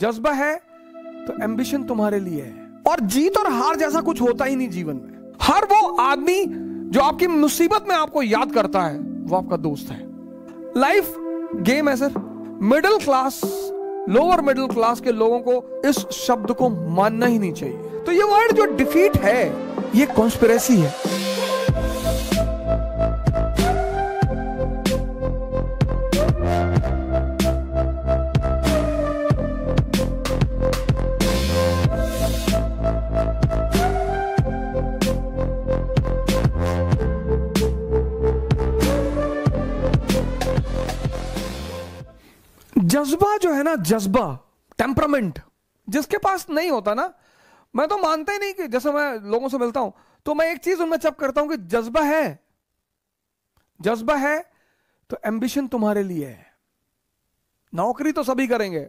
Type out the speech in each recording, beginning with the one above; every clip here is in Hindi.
जज्बा है तो एम्बिशन तुम्हारे लिए है और जीत और हार जैसा कुछ होता ही नहीं जीवन में हर वो आदमी जो आपकी मुसीबत में आपको याद करता है वो आपका दोस्त है लाइफ गेम है sir middle class lower middle class के लोगों को इस शब्द को मानना ही नहीं चाहिए तो ये वर्ड जो डिफीट है ये कॉन्स्पिरेसी है जज्बा जो है ना जज्बा टेम्परामेंट जिसके पास नहीं होता ना मैं तो मानता ही नहीं कि जैसे मैं लोगों से मिलता हूं तो मैं एक चीज उनमें चप करता हूं कि जज्बा है जज्बा है तो एम्बिशन तुम्हारे लिए है नौकरी तो सभी करेंगे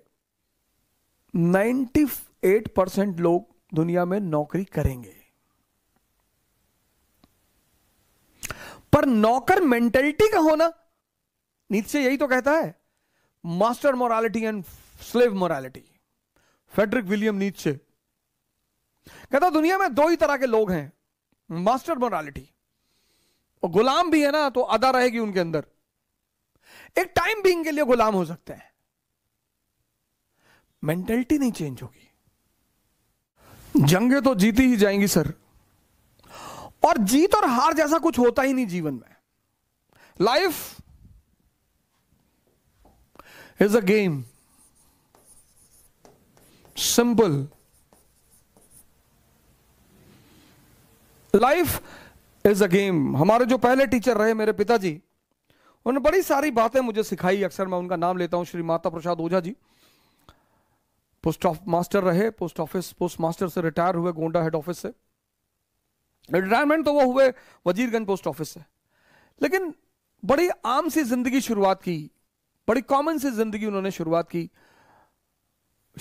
98 परसेंट लोग दुनिया में नौकरी करेंगे पर नौकर मेंटेलिटी का होना नीचे यही तो कहता है master morality and slave morality Friedrich William Nietzsche कहता दुनिया में दो ही तरह के लोग हैं मास्टर मोरालिटी और गुलाम भी है ना तो अदा रहेगी उनके अंदर एक टाइम बींग के लिए गुलाम हो सकते हैं मेंटेलिटी नहीं चेंज होगी जंगे तो जीती ही जाएंगी सर और जीत और हार जैसा कुछ होता ही नहीं जीवन में life is a game. Simple. Life is a game हमारे जो पहले टीचर रहे मेरे पिताजी उन्होंने बड़ी सारी बातें मुझे सिखाई अक्सर मैं उनका नाम लेता हूं Shri Mata Prasad Ojha ji post of master रहे पोस्ट ऑफिस पोस्ट मास्टर से रिटायर हुए गोंडा हेड ऑफिस से रिटायरमेंट तो वो हुए वजीरगंज पोस्ट ऑफिस से लेकिन बड़ी आम सी जिंदगी शुरुआत की बड़ी कॉमन सी जिंदगी उन्होंने शुरुआत की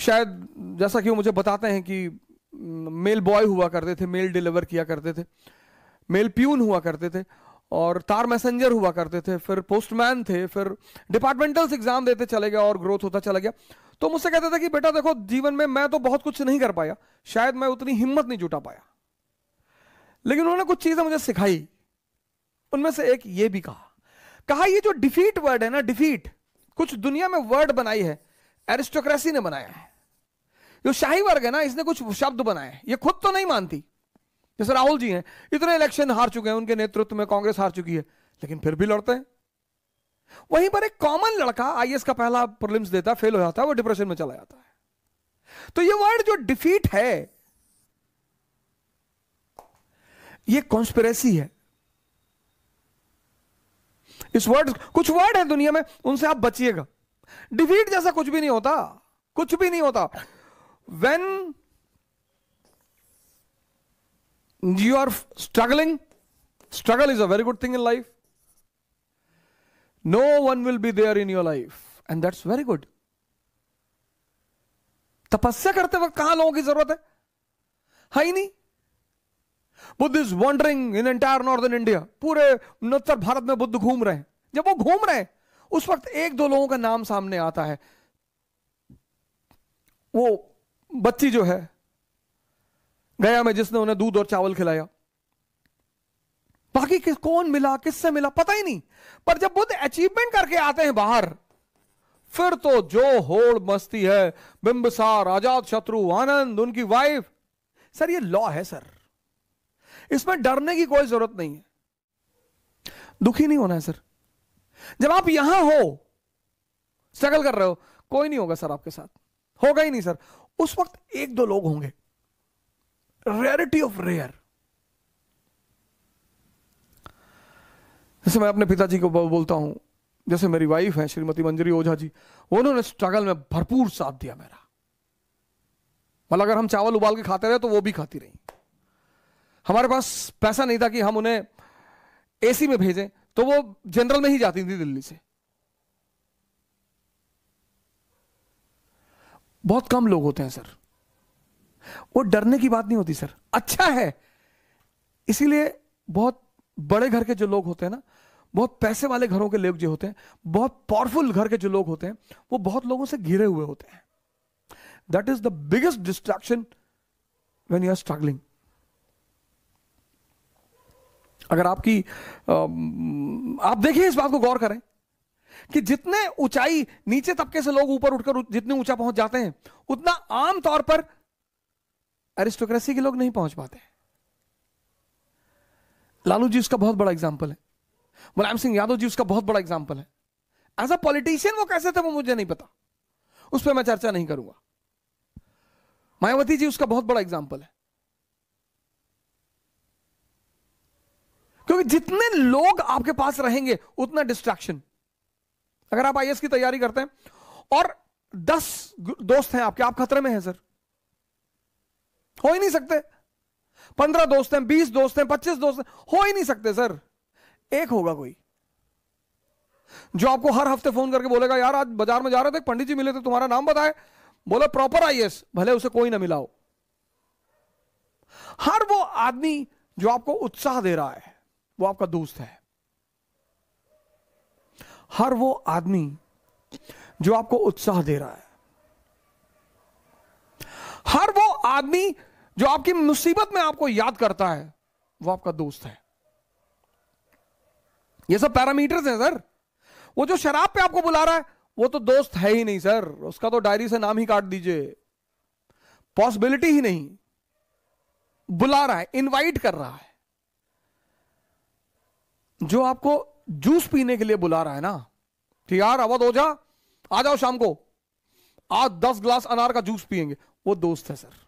शायद जैसा कि वो मुझे बताते हैं कि मेल बॉय हुआ करते थे मेल डिलीवर किया करते थे मेल प्यून हुआ करते थे और तार मैसेंजर हुआ करते थे फिर पोस्टमैन थे फिर डिपार्टमेंटल्स एग्जाम देते चले गया और ग्रोथ होता चला गया तो मुझसे कहते थे कि बेटा देखो जीवन में मैं तो बहुत कुछ नहीं कर पाया शायद मैं उतनी हिम्मत नहीं जुटा पाया लेकिन उन्होंने कुछ चीजें मुझे सिखाई उनमें से एक ये भी कहा कहा ये जो डिफीट वर्ड है ना डिफीट कुछ दुनिया में वर्ड बनाई है एरिस्टोक्रेसी ने बनाया है जो शाही वर्ग है ना इसने कुछ शब्द बनाए ये खुद तो नहीं मानती जैसे राहुल जी हैं इतने इलेक्शन हार चुके हैं उनके नेतृत्व में कांग्रेस हार चुकी है लेकिन फिर भी लड़ते हैं वहीं पर एक कॉमन लड़का आईएएस का पहला प्रॉब्लम्स देता फेल हो जाता है वो डिप्रेशन में चला जाता है तो ये वर्ड जो डिफीट है ये कॉन्स्पिरेसी है इस वर्ड कुछ वर्ड है दुनिया में उनसे आप बचिएगा डिफीट जैसा कुछ भी नहीं होता कुछ भी नहीं होता when you are struggling struggle is a very good thing in life no one will be there in your life and that's very good तपस्या करते वक्त कहां लोगों की जरूरत है हाई नहीं Buddha is wandering in entire northern India पूरे उत्तर भारत में बुद्ध घूम रहे हैं जब वो घूम रहे हैं उस वक्त एक दो लोगों का नाम सामने आता है वो बच्ची जो है गया में जिसने उन्हें दूध और चावल खिलाया बाकी किस कौन मिला किससे मिला पता ही नहीं पर जब बुद्ध अचीवमेंट करके आते हैं बाहर फिर तो जो होड़ मस्ती है बिंबसार आजाद शत्रु आनंद उनकी वाइफ सर ये लॉ है सर इसमें डरने की कोई जरूरत नहीं है दुखी नहीं होना है सर जब आप यहां हो स्ट्रगल कर रहे हो कोई नहीं होगा सर आपके साथ होगा ही नहीं सर उस वक्त एक दो लोग होंगे रेयरिटी ऑफ रेयर जैसे मैं अपने पिताजी को बोलता हूं जैसे मेरी वाइफ है श्रीमती मंजरी ओझा जी उन्होंने स्ट्रगल में भरपूर साथ दिया मेरा मतलब अगर हम चावल उबाल के खाते रहे तो वो भी खाती रही हमारे पास पैसा नहीं था कि हम उन्हें एसी में भेजें तो वो जनरल में ही जाती थी दिल्ली से बहुत कम लोग होते हैं सर वो डरने की बात नहीं होती सर अच्छा है इसीलिए बहुत बड़े घर के जो लोग होते हैं ना बहुत पैसे वाले घरों के लोग जो होते हैं बहुत पावरफुल घर के जो लोग होते हैं वो बहुत लोगों से घिरे हुए होते हैं that is the biggest distraction when you are struggling अगर आपकी आप देखिए इस बात को गौर करें कि जितने ऊंचाई नीचे तबके से लोग ऊपर उठकर जितने ऊंचा पहुंच जाते हैं उतना आम तौर पर एरिस्टोक्रेसी के लोग नहीं पहुंच पाते लालू जी उसका बहुत बड़ा एग्जाम्पल है मुलायम सिंह यादव जी उसका बहुत बड़ा एग्जाम्पल है एज अ पॉलिटिशियन वो कैसे थे वो मुझे नहीं पता उस पर मैं चर्चा नहीं करूंगा मायावती जी उसका बहुत बड़ा एग्जाम्पल है क्योंकि जितने लोग आपके पास रहेंगे उतना डिस्ट्रैक्शन अगर आप आईएस की तैयारी करते हैं और दस दोस्त हैं आपके आप खतरे में हैं सर हो ही नहीं सकते पंद्रह दोस्त हैं बीस दोस्त हैं पच्चीस दोस्त हैं हो ही नहीं सकते सर एक होगा कोई जो आपको हर हफ्ते फोन करके बोलेगा यार आज बाजार में जा रहे थे पंडित जी मिले थे तुम्हारा नाम बताए बोला प्रॉपर आईएस भले उसे कोई ना मिला हो हर वो आदमी जो आपको उत्साह दे रहा है वो आपका दोस्त है हर वो आदमी जो आपको उत्साह दे रहा है हर वो आदमी जो आपकी मुसीबत में आपको याद करता है वो आपका दोस्त है ये सब पैरामीटर्स हैं सर वो जो शराब पे आपको बुला रहा है वो तो दोस्त है ही नहीं सर उसका तो डायरी से नाम ही काट दीजिए पॉसिबिलिटी ही नहीं बुला रहा है इनवाइट कर रहा है जो आपको जूस पीने के लिए बुला रहा है ना कि यार अवध हो जा आ जाओ शाम को आज दस ग्लास अनार का जूस पियेंगे वो दोस्त है सर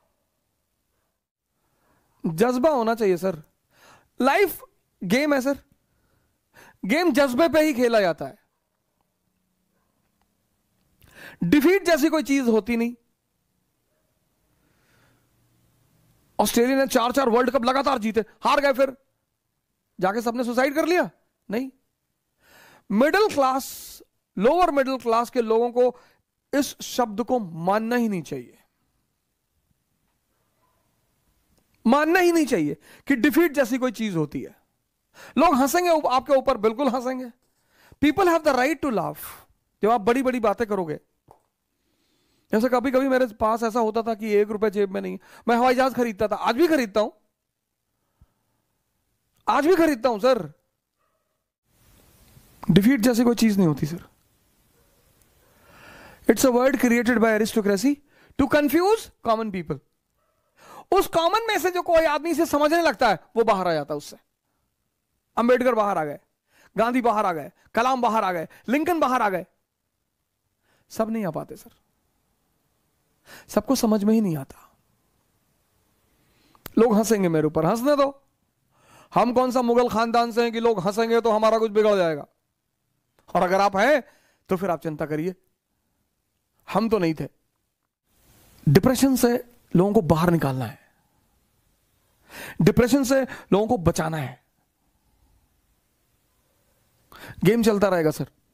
जज्बा होना चाहिए सर लाइफ गेम है सर गेम जज्बे पे ही खेला जाता है डिफीट जैसी कोई चीज होती नहीं ऑस्ट्रेलिया ने चार चार वर्ल्ड कप लगातार जीते हार गए फिर जाके सबने सुसाइड कर लिया नहीं middle class lower middle class के लोगों को इस शब्द को मानना ही नहीं चाहिए मानना ही नहीं चाहिए कि डिफीट जैसी कोई चीज होती है लोग हंसेंगे आपके ऊपर बिल्कुल हंसेंगे people have the right to laugh जब आप बड़ी बड़ी बातें करोगे जैसे कभी कभी मेरे पास ऐसा होता था कि एक रुपए जेब में नहीं मैं हवाई जहाज खरीदता था आज भी खरीदता हूं आज भी खरीदता हूं सर डिफीट जैसी कोई चीज नहीं होती sir it's a word created by aristocracy to confuse common people उस कॉमन में से जो कोई आदमी से समझने लगता है वो बाहर आ जाता है उससे अंबेडकर बाहर आ गए गांधी बाहर आ गए कलाम बाहर आ गए लिंकन बाहर आ गए सब नहीं आ पाते सर सबको समझ में ही नहीं आता लोग हंसेंगे मेरे ऊपर हंसने दो हम कौन सा मुगल खानदान से हैं कि लोग हंसेंगे तो हमारा कुछ बिगड़ जाएगा और अगर आप हैं तो फिर आप चिंता करिए हम तो नहीं थे डिप्रेशन से लोगों को बाहर निकालना है डिप्रेशन से लोगों को बचाना है गेम चलता रहेगा सर